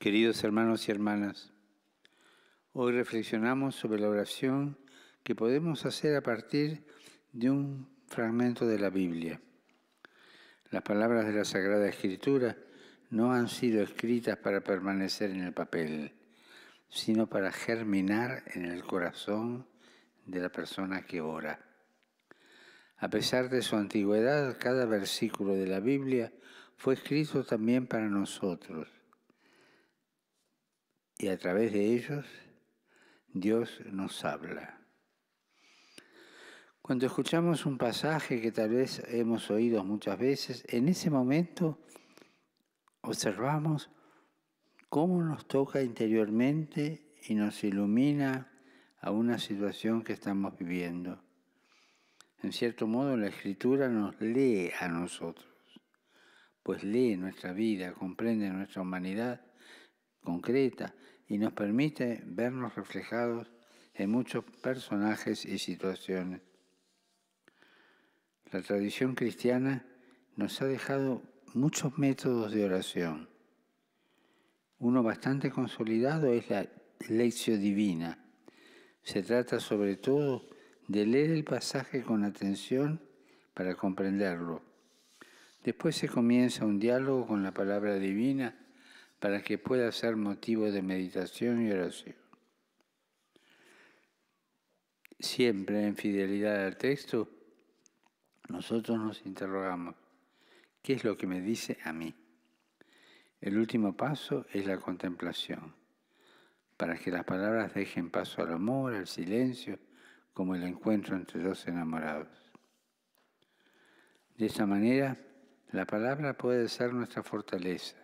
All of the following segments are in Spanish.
Queridos hermanos y hermanas, hoy reflexionamos sobre la oración que podemos hacer a partir de un fragmento de la Biblia. Las palabras de la Sagrada Escritura no han sido escritas para permanecer en el papel, sino para germinar en el corazón de la persona que ora. A pesar de su antigüedad, cada versículo de la Biblia fue escrito también para nosotros y a través de ellos Dios nos habla. Cuando escuchamos un pasaje que tal vez hemos oído muchas veces, en ese momento observamos cómo nos toca interiormente y nos ilumina a una situación que estamos viviendo. En cierto modo la escritura nos lee a nosotros, pues lee nuestra vida, comprende nuestra humanidad concreta y nos permite vernos reflejados en muchos personajes y situaciones. La tradición cristiana nos ha dejado muchos métodos de oración. Uno bastante consolidado es la lección divina. Se trata sobre todo de leer el pasaje con atención para comprenderlo. Después se comienza un diálogo con la palabra divina para que pueda ser motivo de meditación y oración. Siempre en fidelidad al texto, nosotros nos interrogamos, ¿qué es lo que me dice a mí? El último paso es la contemplación, para que las palabras dejen paso al amor, al silencio, como el encuentro entre dos enamorados. De esta manera, la palabra puede ser nuestra fortaleza,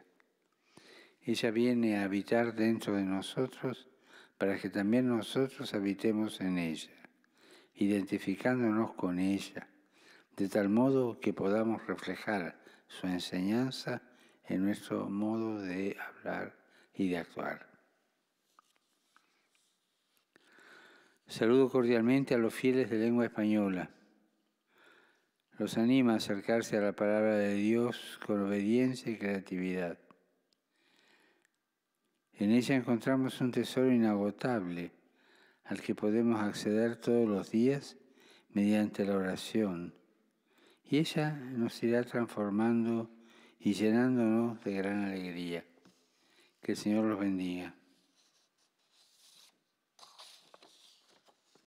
ella viene a habitar dentro de nosotros para que también nosotros habitemos en ella, identificándonos con ella, de tal modo que podamos reflejar su enseñanza en nuestro modo de hablar y de actuar. Saludo cordialmente a los fieles de lengua española. Los anima a acercarse a la palabra de Dios con obediencia y creatividad en ella encontramos un tesoro inagotable al que podemos acceder todos los días mediante la oración. Y ella nos irá transformando y llenándonos de gran alegría. Que el Señor los bendiga.